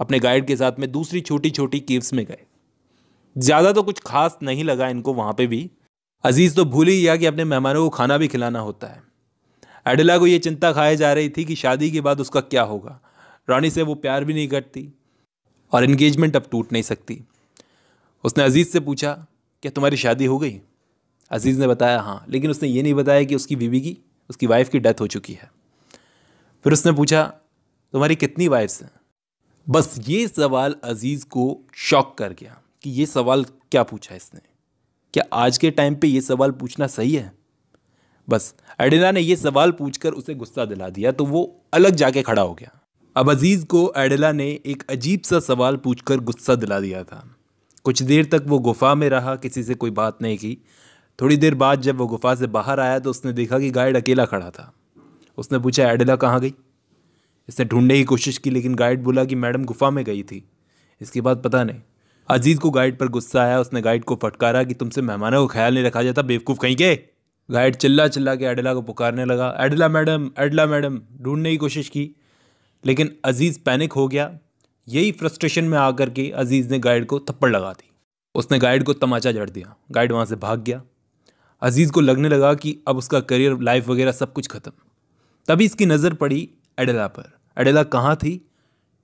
अपने गाइड के साथ में दूसरी छोटी छोटी केव्स में गए ज़्यादा तो कुछ खास नहीं लगा इनको वहाँ पे भी अजीज़ तो भूल ही गया कि अपने मेहमानों को खाना भी खिलाना होता है एडिला को ये चिंता खाई जा रही थी कि शादी के बाद उसका क्या होगा रानी से वो प्यार भी नहीं करती और इंगेजमेंट अब टूट नहीं सकती उसने अजीज़ से पूछा क्या तुम्हारी शादी हो गई अजीज़ ने बताया हाँ लेकिन उसने ये नहीं बताया कि उसकी बीवी की उसकी वाइफ़ की डेथ हो चुकी है फिर उसने पूछा तुम्हारी कितनी वाइफ्स हैं बस ये सवाल अजीज़ को शॉक कर गया कि ये सवाल क्या पूछा इसने क्या आज के टाइम पे ये सवाल पूछना सही है बस एडिना ने ये सवाल पूछकर उसे गुस्सा दिला दिया तो वो अलग जाके खड़ा हो गया अब अजीज़ को एडिला ने एक अजीब सा सवाल पूछकर गुस्सा दिला दिया था कुछ देर तक वो गुफा में रहा किसी से कोई बात नहीं की थोड़ी देर बाद जब वो गुफा से बाहर आया तो उसने देखा कि गाइड अकेला खड़ा था उसने पूछा एडला कहाँ गई इसने ढूंढने की कोशिश की लेकिन गाइड बोला कि मैडम गुफा में गई थी इसके बाद पता नहीं अजीज़ को गाइड पर गुस्सा आया उसने गाइड को फटकारा कि तुमसे मेहमानों को ख्याल नहीं रखा जाता बेवकूफ़ कहीं के गाइड चिल्ला चिल्ला के एडला को पुकारने लगा एडला मैडम एडला मैडम ढूंढने की कोशिश की लेकिन अजीज़ पैनिक हो गया यही फ्रस्ट्रेशन में आकर के अजीज़ ने गाइड को थप्पड़ लगा दी उसने गाइड को तमाचा जड़ दिया गाइड वहाँ से भाग गया अजीज़ को लगने लगा कि अब उसका करियर लाइफ वगैरह सब कुछ ख़त्म तभी इसकी नज़र पड़ी एडेला पर एडेला कहाँ थी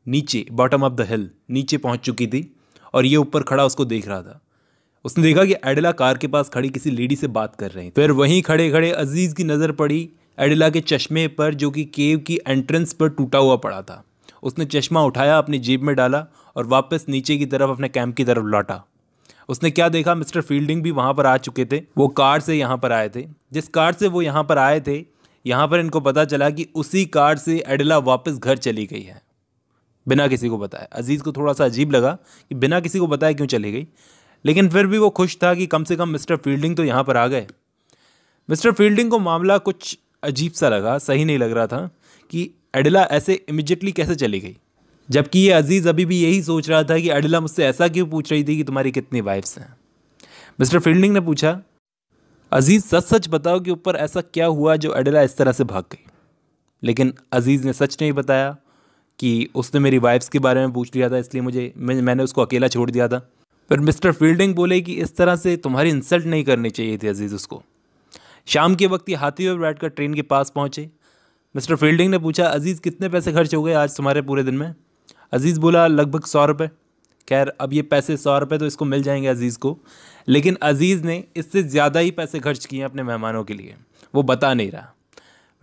नीचे बॉटम ऑफ द हिल नीचे पहुँच चुकी थी और ये ऊपर खड़ा उसको देख रहा था उसने देखा कि एडेला कार के पास खड़ी किसी लेडी से बात कर रही फिर वहीं खड़े खड़े अजीज़ की नज़र पड़ी एडेला के चश्मे पर जो कि केव की एंट्रेंस पर टूटा हुआ पड़ा था उसने चश्मा उठाया अपनी जेब में डाला और वापस नीचे की तरफ अपने कैंप की तरफ लौटा उसने क्या देखा मिस्टर फील्डिंग भी वहाँ पर आ चुके थे वो कार से यहाँ पर आए थे जिस कार से वो यहाँ पर आए थे यहाँ पर इनको पता चला कि उसी कार से एडला वापस घर चली गई है बिना किसी को बताए अजीज़ को थोड़ा सा अजीब लगा कि बिना किसी को बताए क्यों चली गई लेकिन फिर भी वो खुश था कि कम से कम मिस्टर फील्डिंग तो यहाँ पर आ गए मिस्टर फील्डिंग को मामला कुछ अजीब सा लगा सही नहीं लग रहा था कि एडिला ऐसे इमिजिएटली कैसे चली गई जबकि ये अजीज़ अभी भी यही सोच रहा था कि एडिला मुझसे ऐसा क्यों पूछ रही थी कि तुम्हारी कितनी वाइफ्स हैं मिस्टर फील्डिंग ने पूछा अजीज़ सच सच बताओ कि ऊपर ऐसा क्या हुआ जो एडिला इस तरह से भाग गई लेकिन अजीज़ ने सच नहीं बताया कि उसने मेरी वाइफ्स के बारे में पूछ लिया था इसलिए मुझे मैंने उसको अकेला छोड़ दिया था पर मिस्टर फील्डिंग बोले कि इस तरह से तुम्हारी इंसल्ट नहीं करनी चाहिए थी अजीज़ उसको शाम के वक्त ये हाथी पर बैठकर ट्रेन के पास पहुँचे मिस्टर फील्डिंग ने पूछा अजीज़ कितने पैसे खर्च हो गए आज तुम्हारे पूरे दिन में अजीज़ बोला लगभग सौ रुपये खैर अब ये पैसे सौ रुपये तो इसको मिल जाएंगे अजीज़ को लेकिन अजीज़ ने इससे ज़्यादा ही पैसे खर्च किए अपने मेहमानों के लिए वो बता नहीं रहा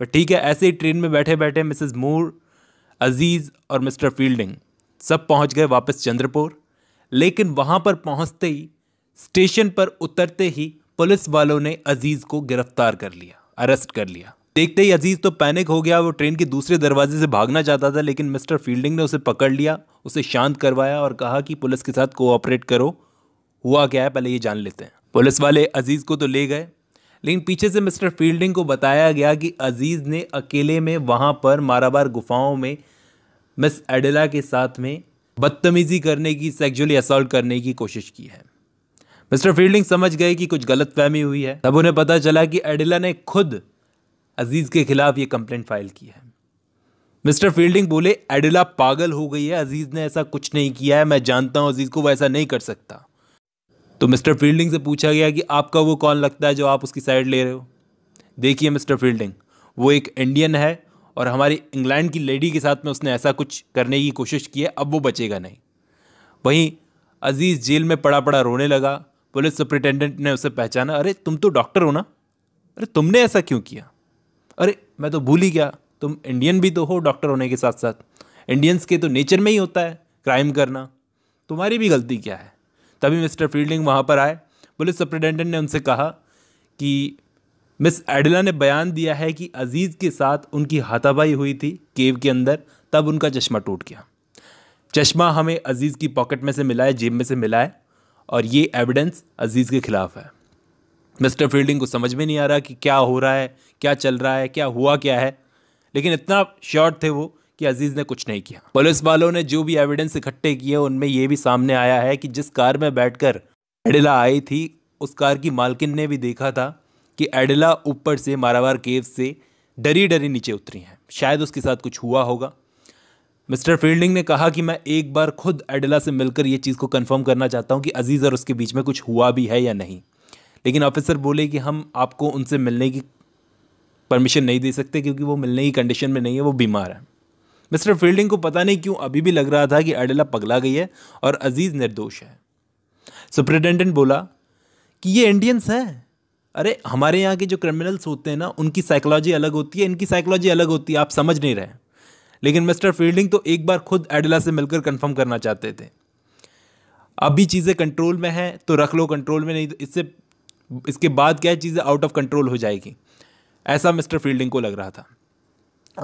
पर ठीक है ऐसे ही ट्रेन में बैठे बैठे मिसेस मूर अजीज़ और मिस्टर फील्डिंग सब पहुंच गए वापस चंद्रपुर लेकिन वहां पर पहुंचते ही स्टेशन पर उतरते ही पुलिस वालों ने अजीज़ को गिरफ्तार कर लिया अरेस्ट कर लिया देखते ही अजीज़ तो पैनिक हो गया वो ट्रेन के दूसरे दरवाजे से भागना चाहता था लेकिन मिस्टर फील्डिंग ने उसे पकड़ लिया उसे शांत करवाया और कहा कि पुलिस के साथ कोऑपरेट करो हुआ क्या है पहले ये जान लेते हैं पुलिस वाले अजीज़ को तो ले गए लेकिन पीछे से मिस्टर फील्डिंग को बताया गया कि अजीज़ ने अकेले में वहां पर माराबार गुफाओं में मिस एडेला के साथ में बदतमीज़ी करने की सेक्जुअली असल्ट करने की कोशिश की है मिस्टर फील्डिंग समझ गए कि कुछ गलतफहमी हुई है तब उन्हें पता चला कि एडेला ने खुद अजीज़ के खिलाफ ये कंप्लेंट फाइल की है मिस्टर फील्डिंग बोले एडिला पागल हो गई है अजीज़ ने ऐसा कुछ नहीं किया है मैं जानता हूँ अजीज़ को वो ऐसा नहीं कर सकता तो मिस्टर फील्डिंग से पूछा गया कि आपका वो कौन लगता है जो आप उसकी साइड ले रहे हो देखिए मिस्टर फील्डिंग वो एक इंडियन है और हमारी इंग्लैंड की लेडी के साथ में उसने ऐसा कुछ करने की कोशिश की है अब वो बचेगा नहीं वहीं अजीज़ जेल में पड़ा पड़ा रोने लगा पुलिस सुप्रिटेंडेंट ने उसे पहचाना अरे तुम तो डॉक्टर हो ना अरे तुमने ऐसा क्यों किया अरे मैं तो भूल ही गया तुम इंडियन भी तो हो डॉक्टर होने के साथ साथ इंडियंस के तो नेचर में ही होता है क्राइम करना तुम्हारी भी गलती क्या है तभी मिस्टर फील्डिंग वहाँ पर आए पुलिस सुप्रिटेंडेंट ने उनसे कहा कि मिस एडिला ने बयान दिया है कि अजीज़ के साथ उनकी हाथापाई हुई थी केव के अंदर तब उनका चश्मा टूट गया चश्मा हमें अजीज़ की पॉकेट में से मिला है जेब में से मिला है और ये एविडेंस अजीज़ के ख़िलाफ़ है मिस्टर फील्डिंग को समझ में नहीं आ रहा कि क्या हो रहा है क्या चल रहा है क्या हुआ क्या है लेकिन इतना श्योर थे वो कि अजीज़ ने कुछ नहीं किया पुलिस वालों ने जो भी एविडेंस इकट्ठे किए उनमें ये भी सामने आया है कि जिस कार में बैठकर एडिला आई थी उस कार की मालकिन ने भी देखा था कि एडिला ऊपर से मारावार केव से डरी डरी नीचे उतरी हैं शायद उसके साथ कुछ हुआ होगा मिस्टर फील्डिंग ने कहा कि मैं एक बार खुद एडिला से मिलकर ये चीज़ को कंफर्म करना चाहता हूँ कि अजीज़ और उसके बीच में कुछ हुआ भी है या नहीं लेकिन ऑफिसर बोले कि हम आपको उनसे मिलने की परमिशन नहीं दे सकते क्योंकि वो मिलने की कंडीशन में नहीं है वो बीमार है मिस्टर फील्डिंग को पता नहीं क्यों अभी भी लग रहा था कि अडेला पगला गई है और अजीज़ निर्दोष है सुप्रिटेंडेंट बोला कि ये इंडियंस हैं अरे हमारे यहाँ के जो क्रिमिनल्स होते हैं ना उनकी साइकोलॉजी अलग होती है इनकी साइकोलॉजी अलग होती है आप समझ नहीं रहे लेकिन मिस्टर फील्डिंग तो एक बार खुद एडला से मिलकर कंफर्म करना चाहते थे अभी चीज़ें कंट्रोल में हैं तो रख लो कंट्रोल में नहीं तो इससे इसके बाद क्या चीज़ें आउट ऑफ कंट्रोल हो जाएगी ऐसा मिस्टर फील्डिंग को लग रहा था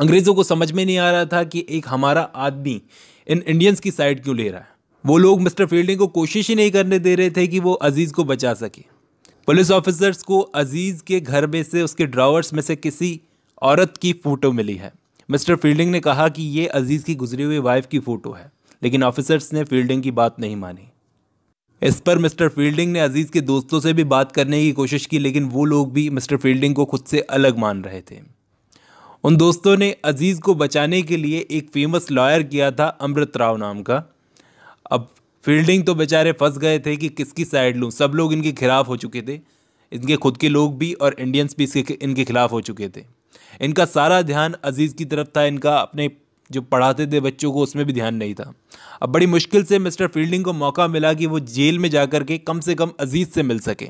अंग्रेज़ों को समझ में नहीं आ रहा था कि एक हमारा आदमी इन इंडियंस की साइड क्यों ले रहा है वो लोग मिस्टर फील्डिंग को कोशिश ही नहीं करने दे रहे थे कि वो अजीज़ को बचा सके पुलिस ऑफिसर्स को अजीज़ के घर में से उसके ड्रावर्स में से किसी औरत की फ़ोटो मिली है मिस्टर फील्डिंग ने कहा कि ये अजीज़ की गुजरी हुई वाइफ की फ़ोटो है लेकिन ऑफिसर्स ने फील्डिंग की बात नहीं मानी इस पर मिस्टर फील्डिंग ने अजीज़ के दोस्तों से भी बात करने की कोशिश की लेकिन वो लोग भी मिस्टर फील्डिंग को खुद से अलग मान रहे थे उन दोस्तों ने अजीज़ को बचाने के लिए एक फेमस लॉयर किया था अमृत राव नाम का अब फील्डिंग तो बेचारे फंस गए थे कि किसकी साइड लूँ सब लोग इनके खिलाफ हो चुके थे इनके खुद के लोग भी और इंडियंस भी इसके इनके खिलाफ हो चुके थे इनका सारा ध्यान अजीज़ की तरफ था इनका अपने जो पढ़ाते थे बच्चों को उसमें भी ध्यान नहीं था अब बड़ी मुश्किल से मिस्टर फील्डिंग को मौका मिला कि वो जेल में जा के कम से कम अजीज़ से मिल सके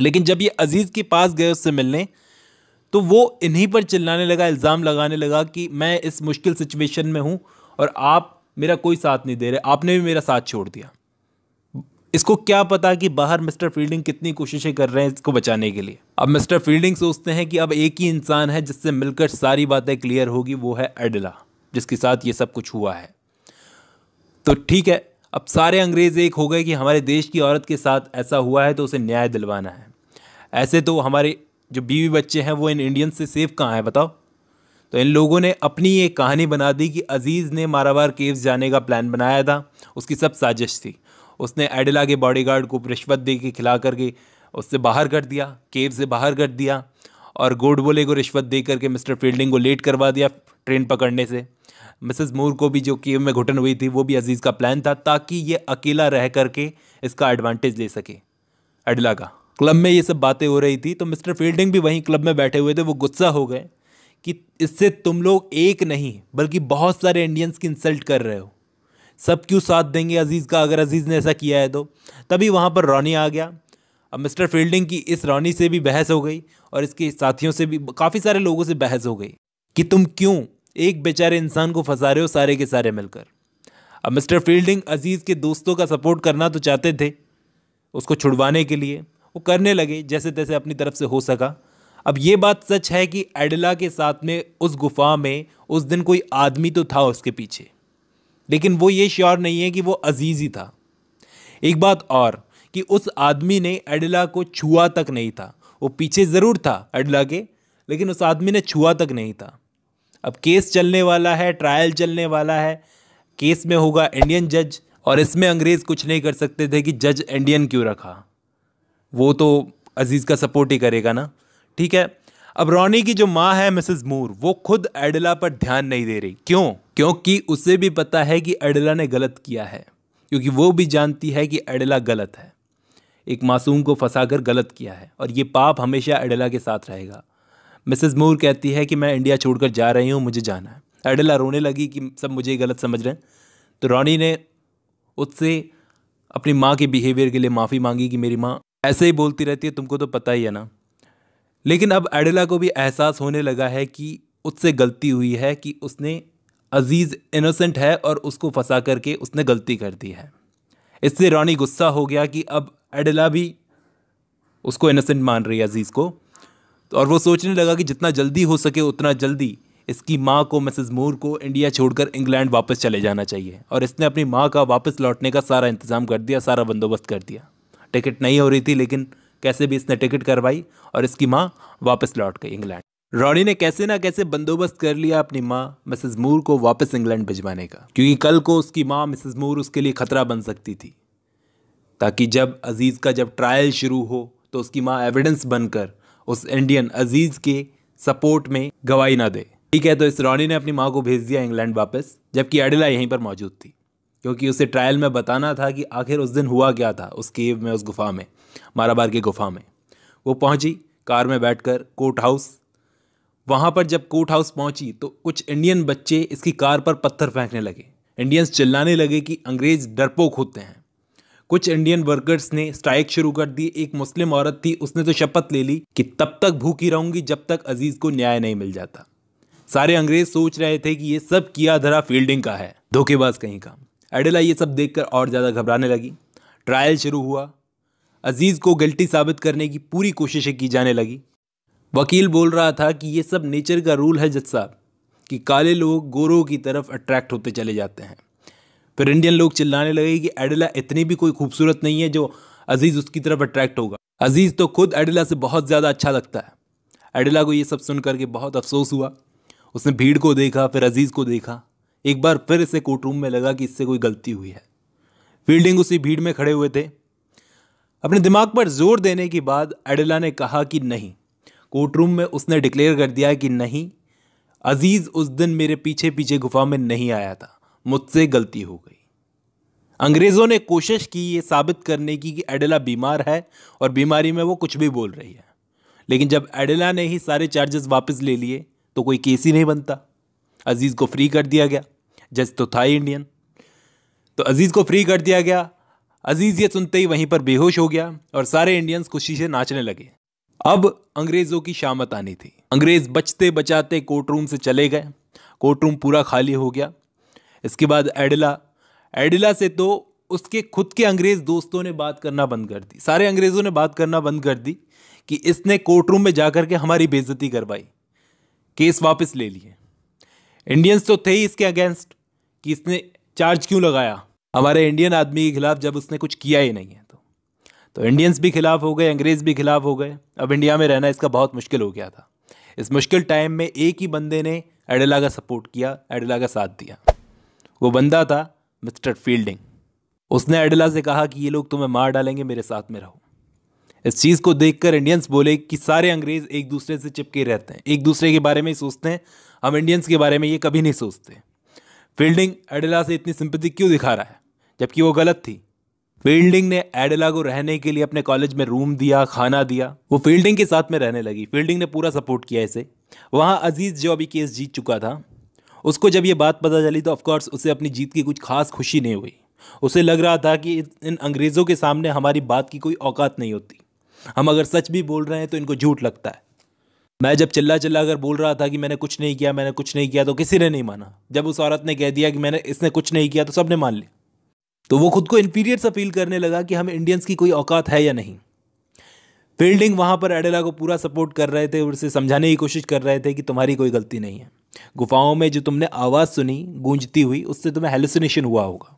लेकिन जब ये अजीज़ के पास गए उससे मिलने तो वो इन्हीं पर चिल्लाने लगा इल्ज़ाम लगाने लगा कि मैं इस मुश्किल सिचुएशन में हूँ और आप मेरा कोई साथ नहीं दे रहे आपने भी मेरा साथ छोड़ दिया इसको क्या पता कि बाहर मिस्टर फील्डिंग कितनी कोशिशें कर रहे हैं इसको बचाने के लिए अब मिस्टर फील्डिंग सोचते हैं कि अब एक ही इंसान है जिससे मिलकर सारी बातें क्लियर होगी वो है एडिला जिसके साथ ये सब कुछ हुआ है तो ठीक है अब सारे अंग्रेज़ एक हो गए कि हमारे देश की औरत के साथ ऐसा हुआ है तो उसे न्याय दिलवाना है ऐसे तो हमारे जो बीवी बच्चे हैं वो इन इंडियन से सेफ कहाँ हैं बताओ तो इन लोगों ने अपनी एक कहानी बना दी कि अजीज़ ने मारावार केव्स जाने का प्लान बनाया था उसकी सब साजिश थी उसने एडिला के बॉडीगार्ड को रिश्वत दे के खिला करके उससे बाहर कर दिया केव से बाहर कर दिया और गोडबोले को रिश्वत दे करके मिस्टर फील्डिंग को लेट करवा दिया ट्रेन पकड़ने से मिसेस मूर को भी जो केव में घुटन हुई थी वो भी अजीज़ का प्लान था ताकि ये अकेला रह करके इसका एडवांटेज ले सके एडला का क्लब में ये सब बातें हो रही थी तो मिस्टर फील्डिंग भी वहीं क्लब में बैठे हुए थे वो गुस्सा हो गए कि इससे तुम लोग एक नहीं बल्कि बहुत सारे इंडियंस की इंसल्ट कर रहे हो सब क्यों साथ देंगे अजीज़ का अगर अजीज़ ने ऐसा किया है तो तभी वहाँ पर रॉनी आ गया अब मिस्टर फील्डिंग की इस रॉनी से भी बहस हो गई और इसके साथियों से भी काफ़ी सारे लोगों से बहस हो गई कि तुम क्यों एक बेचारे इंसान को फंसा रहे हो सारे के सारे मिलकर अब मिस्टर फील्डिंग अजीज़ के दोस्तों का सपोर्ट करना तो चाहते थे उसको छुड़वाने के लिए वो करने लगे जैसे तैसे अपनी तरफ से हो सका अब ये बात सच है कि एडला के साथ में उस गुफा में उस दिन कोई आदमी तो था उसके पीछे लेकिन वो ये श्योर नहीं है कि वो अजीज़ ही था एक बात और कि उस आदमी ने एडला को छुआ तक नहीं था वो पीछे ज़रूर था एडला के लेकिन उस आदमी ने छुआ तक नहीं था अब केस चलने वाला है ट्रायल चलने वाला है केस में होगा इंडियन जज और इसमें अंग्रेज़ कुछ नहीं कर सकते थे कि जज इंडियन क्यों रखा वो तो अजीज़ का सपोर्ट ही करेगा ना ठीक है अब रॉनी की जो माँ है मिसेस मूर वो खुद एडला पर ध्यान नहीं दे रही क्यों क्योंकि उसे भी पता है कि एडला ने गलत किया है क्योंकि वो भी जानती है कि एडला गलत है एक मासूम को फंसा गलत किया है और ये पाप हमेशा एडला के साथ रहेगा मिसेस मूर कहती है कि मैं इंडिया छोड़कर जा रही हूँ मुझे जाना है एडेला रोने लगी कि सब मुझे गलत समझ रहे हैं तो रॉनी ने उससे अपनी माँ के बिहेवियर के लिए माफ़ी मांगी कि मेरी माँ ऐसे ही बोलती रहती है तुमको तो पता ही है ना लेकिन अब एडेला को भी एहसास होने लगा है कि उससे गलती हुई है कि उसने अजीज़ इनोसेंट है और उसको फंसा करके उसने गलती कर दी है इससे रॉनी गुस्सा हो गया कि अब एडेला भी उसको इनोसेंट मान रही है अजीज़ को और वो सोचने लगा कि जितना जल्दी हो सके उतना जल्दी इसकी माँ को मिसेस मूर को इंडिया छोड़कर इंग्लैंड वापस चले जाना चाहिए और इसने अपनी माँ का वापस लौटने का सारा इंतज़ाम कर दिया सारा बंदोबस्त कर दिया टिकट नहीं हो रही थी लेकिन कैसे भी इसने टिकट करवाई और इसकी माँ वापस लौट गई इंग्लैंड रॉनी ने कैसे ना कैसे बंदोबस्त कर लिया अपनी माँ मिसेस मूर को वापस इंग्लैंड भिजवाने का क्योंकि कल को उसकी माँ मिसेस मूर उसके लिए खतरा बन सकती थी ताकि जब अजीज़ का जब ट्रायल शुरू हो तो उसकी माँ एविडेंस बनकर उस इंडियन अजीज के सपोर्ट में गवाही ना दे ठीक है तो इस रॉनी ने अपनी माँ को भेज दिया इंग्लैंड वापस जबकि एडिला यहीं पर मौजूद थी क्योंकि उसे ट्रायल में बताना था कि आखिर उस दिन हुआ क्या था उस केव में उस गुफा में माराबार की गुफा में वो पहुंची कार में बैठकर कोर्ट हाउस वहाँ पर जब कोर्ट हाउस पहुंची तो कुछ इंडियन बच्चे इसकी कार पर पत्थर फेंकने लगे इंडियंस चिल्लाने लगे कि अंग्रेज़ डरपोक होते हैं कुछ इंडियन वर्कर्स ने स्ट्राइक शुरू कर दी एक मुस्लिम औरत थी उसने तो शपथ ले ली कि तब तक भूखी रहूंगी जब तक अजीज को न्याय नहीं मिल जाता सारे अंग्रेज सोच रहे थे कि ये सब किया धरा फील्डिंग का है धोखेबाज कहीं का एडेला ये सब देखकर और ज़्यादा घबराने लगी ट्रायल शुरू हुआ अजीज़ को गिल्टी साबित करने की पूरी कोशिशें की जाने लगी वकील बोल रहा था कि ये सब नेचर का रूल है जज साहब कि काले लोग गोरों की तरफ अट्रैक्ट होते चले जाते हैं फिर इंडियन लोग चिल्लाने लगे कि एडिला इतनी भी कोई खूबसूरत नहीं है जो अजीज़ उसकी तरफ अट्रैक्ट होगा अजीज़ तो खुद एडिला से बहुत ज़्यादा अच्छा लगता है एडिला को ये सब सुन करके बहुत अफसोस हुआ उसने भीड़ को देखा फिर अजीज़ को देखा एक बार फिर इसे कोर्ट रूम में लगा कि इससे कोई गलती हुई है फील्डिंग उसी भीड़ में खड़े हुए थे अपने दिमाग पर जोर देने के बाद एडिला ने कहा कि नहीं कोर्ट रूम में उसने डिक्लेयर कर दिया कि नहीं अजीज़ उस दिन मेरे पीछे पीछे गुफा में नहीं आया था मुझसे गलती हो गई अंग्रेज़ों ने कोशिश की ये साबित करने की कि एडेला बीमार है और बीमारी में वो कुछ भी बोल रही है लेकिन जब एडेला ने ही सारे चार्जेस वापस ले लिए तो कोई केस ही नहीं बनता अजीज़ को फ्री कर दिया गया जज तो था ही इंडियन तो अजीज़ को फ्री कर दिया गया अजीज़ ये सुनते ही वहीं पर बेहोश हो गया और सारे इंडियंस खुशी से नाचने लगे अब अंग्रेज़ों की शामत आनी थी अंग्रेज़ बचते बचाते कोर्ट रूम से चले गए कोर्ट रूम पूरा खाली हो गया इसके बाद एडला एडिला से तो उसके खुद के अंग्रेज़ दोस्तों ने बात करना बंद कर दी सारे अंग्रेज़ों ने बात करना बंद कर दी कि इसने कोर्ट रूम में जाकर के हमारी बेजती करवाई केस वापस ले लिए इंडियंस तो थे ही इसके अगेंस्ट कि इसने चार्ज क्यों लगाया हमारे इंडियन आदमी के खिलाफ जब उसने कुछ किया ही नहीं है तो तो इंडियंस भी खिलाफ हो गए अंग्रेज़ भी खिलाफ हो गए अब इंडिया में रहना इसका बहुत मुश्किल हो गया था इस मुश्किल टाइम में एक ही बंदे ने एडेला का सपोर्ट किया एडेला का साथ दिया वो बंदा था मिस्टर फील्डिंग उसने एडला से कहा कि ये लोग तुम्हें मार डालेंगे मेरे साथ में रहो इस चीज़ को देखकर इंडियंस बोले कि सारे अंग्रेज़ एक दूसरे से चिपके रहते हैं एक दूसरे के बारे में ही सोचते हैं हम इंडियंस के बारे में ये कभी नहीं सोचते फील्डिंग एडला से इतनी सिंपति क्यों दिखा रहा है जबकि वो गलत थी फील्डिंग ने एडला को रहने के लिए अपने कॉलेज में रूम दिया खाना दिया वो फील्डिंग के साथ में रहने लगी फील्डिंग ने पूरा सपोर्ट किया इसे वहाँ अजीज़ जो अभी केस जीत चुका था उसको जब ये बात पता चली तो ऑफकोर्स उसे अपनी जीत की कुछ खास खुशी नहीं हुई उसे लग रहा था कि इन अंग्रेज़ों के सामने हमारी बात की कोई औकात नहीं होती हम अगर सच भी बोल रहे हैं तो इनको झूठ लगता है मैं जब चिल्ला चिल्ला कर बोल रहा था कि मैंने कुछ नहीं किया मैंने कुछ नहीं किया तो किसी ने नहीं माना जब उस औरत ने कह दिया कि मैंने इसने कुछ नहीं किया तो सब ने मान लिया तो वो खुद को इन्फीरियर सा फील करने लगा कि हम इंडियंस की कोई औकात है या नहीं फील्डिंग वहाँ पर एडेला को पूरा सपोर्ट कर रहे थे और उसे समझाने की कोशिश कर रहे थे कि तुम्हारी कोई गलती नहीं है गुफाओं में जो तुमने आवाज़ सुनी गूंजती हुई उससे तुम्हें हेलुसिनेशन हुआ होगा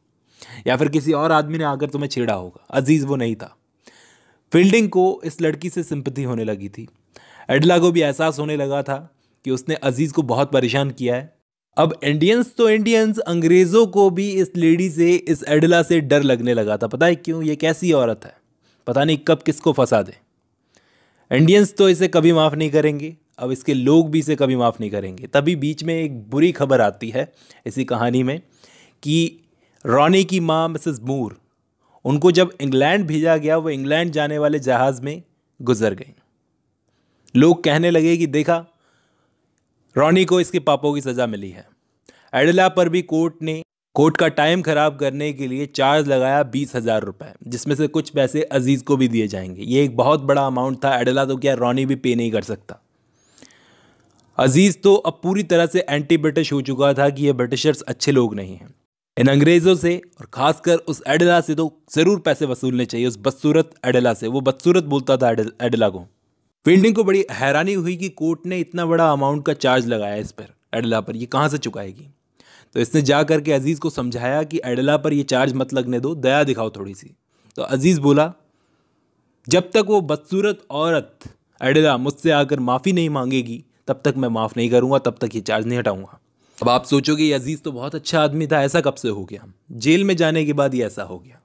या फिर किसी और आदमी ने आकर तुम्हें छेड़ा होगा अजीज़ वो नहीं था फील्डिंग को इस लड़की से सिंपथी होने लगी थी एडला को भी एहसास होने लगा था कि उसने अजीज़ को बहुत परेशान किया है अब इंडियंस तो इंडियंस अंग्रेज़ों को भी इस लेडी से इस एडला से डर लगने लगा था पता है क्यों ये कैसी औरत है पता नहीं कब किसको फंसा दे इंडियंस तो इसे कभी माफ़ नहीं करेंगे अब इसके लोग भी इसे कभी माफ़ नहीं करेंगे तभी बीच में एक बुरी खबर आती है इसी कहानी में कि रॉनी की माँ मिसेस मूर उनको जब इंग्लैंड भेजा गया वो इंग्लैंड जाने वाले जहाज़ में गुजर गई लोग कहने लगे कि देखा रॉनी को इसके पापों की सज़ा मिली है एडला पर भी कोर्ट ने कोर्ट का टाइम ख़राब करने के लिए चार्ज लगाया बीस हज़ार रुपये जिसमें से कुछ पैसे अजीज़ को भी दिए जाएंगे ये एक बहुत बड़ा अमाउंट था एडला तो क्या रॉनी भी पे नहीं कर सकता अजीज़ तो अब पूरी तरह से एंटी ब्रिटिश हो चुका था कि ये ब्रिटिशर्स अच्छे लोग नहीं हैं इन अंग्रेज़ों से और ख़ासकर उस एडला से तो ज़रूर पैसे वसूलने चाहिए उस बदसूरत एडला से वो बदसूरत बोलता था एडला को फील्डिंग को बड़ी हैरानी हुई कि कोर्ट ने इतना बड़ा अमाउंट का चार्ज लगाया इस पर एडला पर ये कहाँ से चुकाएगी तो इसने जा करके अजीज़ को समझाया कि एडला पर ये चार्ज मत लगने दो दया दिखाओ थोड़ी सी तो अजीज़ बोला जब तक वो बदसूरत औरत एडला मुझसे आकर माफ़ी नहीं मांगेगी तब तक मैं माफ़ नहीं करूँगा तब तक ये चार्ज नहीं हटाऊँगा अब आप सोचोगे अजीज़ तो बहुत अच्छा आदमी था ऐसा कब से हो गया जेल में जाने के बाद ही ऐसा हो गया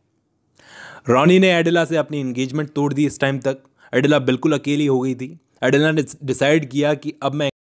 रॉनी ने एडेला से अपनी इंगेजमेंट तोड़ दी इस टाइम तक एडिला बिल्कुल अकेली हो गई थी एडिला ने डिसाइड किया कि अब मैं